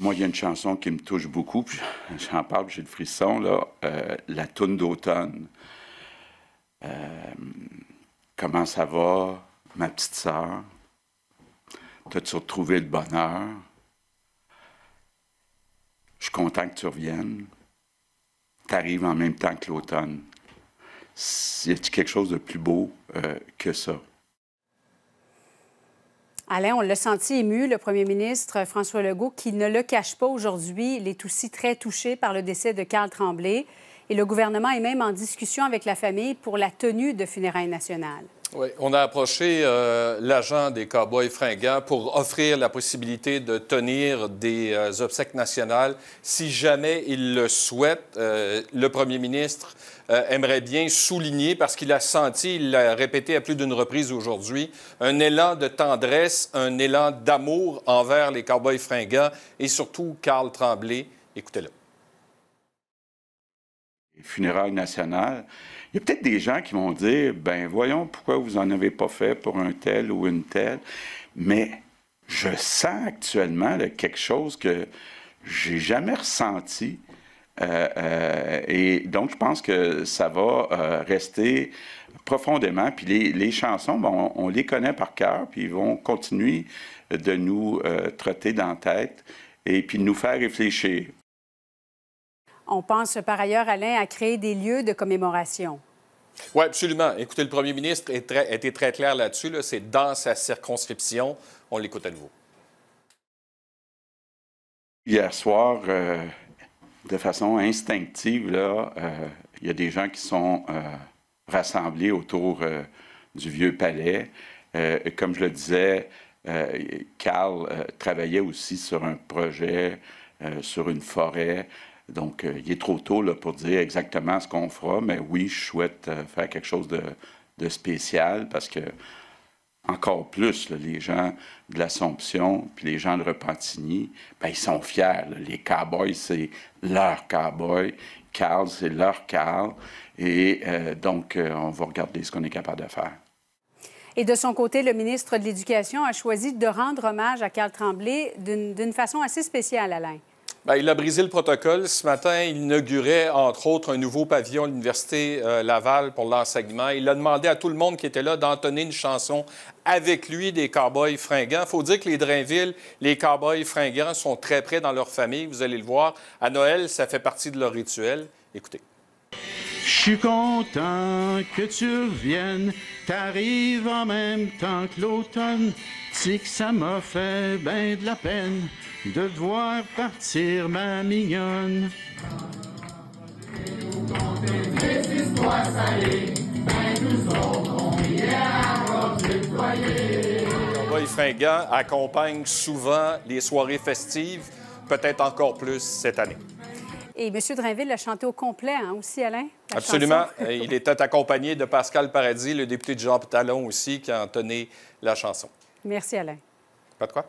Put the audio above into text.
Moi, il y a une chanson qui me touche beaucoup, j'en parle, j'ai le frisson, là, euh, La toune d'automne. Euh, comment ça va, ma petite sœur? T'as-tu retrouvé le bonheur? Je suis content que tu reviennes. T'arrives en même temps que l'automne. Y a-t-il quelque chose de plus beau euh, que ça? Alain, on l'a senti ému, le premier ministre euh, François Legault, qui ne le cache pas aujourd'hui. Il est aussi très touché par le décès de Karl Tremblay. Et le gouvernement est même en discussion avec la famille pour la tenue de funérailles nationales. Oui, on a approché euh, l'agent des Cowboys fringants pour offrir la possibilité de tenir des euh, obsèques nationales si jamais il le souhaite. Euh, le premier ministre aimerait bien souligner, parce qu'il a senti, il l'a répété à plus d'une reprise aujourd'hui, un élan de tendresse, un élan d'amour envers les Cowboys fringants et surtout Carl Tremblay. Écoutez-le funérailles nationales, il y a peut-être des gens qui vont dire, ben voyons pourquoi vous en avez pas fait pour un tel ou une telle, mais je sens actuellement quelque chose que j'ai jamais ressenti. Euh, euh, et donc, je pense que ça va euh, rester profondément. Puis les, chansons, bon on, on, les connaît par cœur, puis ils vont continuer de nous euh, trotter dans la tête et puis de nous faire réfléchir. On pense par ailleurs, Alain, à créer des lieux de commémoration. Oui, absolument. Écoutez, le premier ministre est très, était très clair là-dessus. C'est dans sa circonscription. On l'écoute à nouveau. Hier soir, euh, de façon instinctive, euh, il y a des gens qui sont euh, rassemblés autour du vieux palais. comme je le disais, Carl travaillait aussi sur un projet sur une forêt. Donc, euh, il est trop tôt là, pour dire exactement ce qu'on fera, mais oui, je souhaite euh, faire quelque chose de, spécial parce que encore plus, les gens de l'Assomption, puis les gens de Repentigny, ben, ils sont fiers. Les Les cowboys, c'est leur cow-boy. Carl, c'est leur Carl. Et euh, donc, on va regarder ce qu'on est capable de faire. Et de son côté, le ministre de l'Éducation a choisi de rendre hommage à Carl Tremblay d'une façon assez spéciale, Alain. Ben, il a brisé le protocole. Ce matin, il inaugurait, entre autres, un nouveau pavillon à l'Université euh, Laval pour l'enseignement. Il a demandé à tout le monde qui était là d'entonner une chanson avec lui des cowboys fringants. Il faut dire que les Drainville, les cowboys fringants sont très près dans leur famille. Vous allez le voir. À Noël, ça fait partie de leur rituel. Écoutez. Je suis content que tu reviennes, t'arrives en même temps que l'automne. sais que ça m'a fait bien de la peine de devoir partir, ma mignonne. Cowboy Fringant accompagne souvent les soirées festives, peut-être encore plus cette année. Et M. Drainville l'a chanté au complet hein, aussi, Alain? Absolument. il était accompagné de Pascal Paradis, le député de Jean Talon aussi, qui a entonné la chanson. Merci, Alain. Pas de quoi.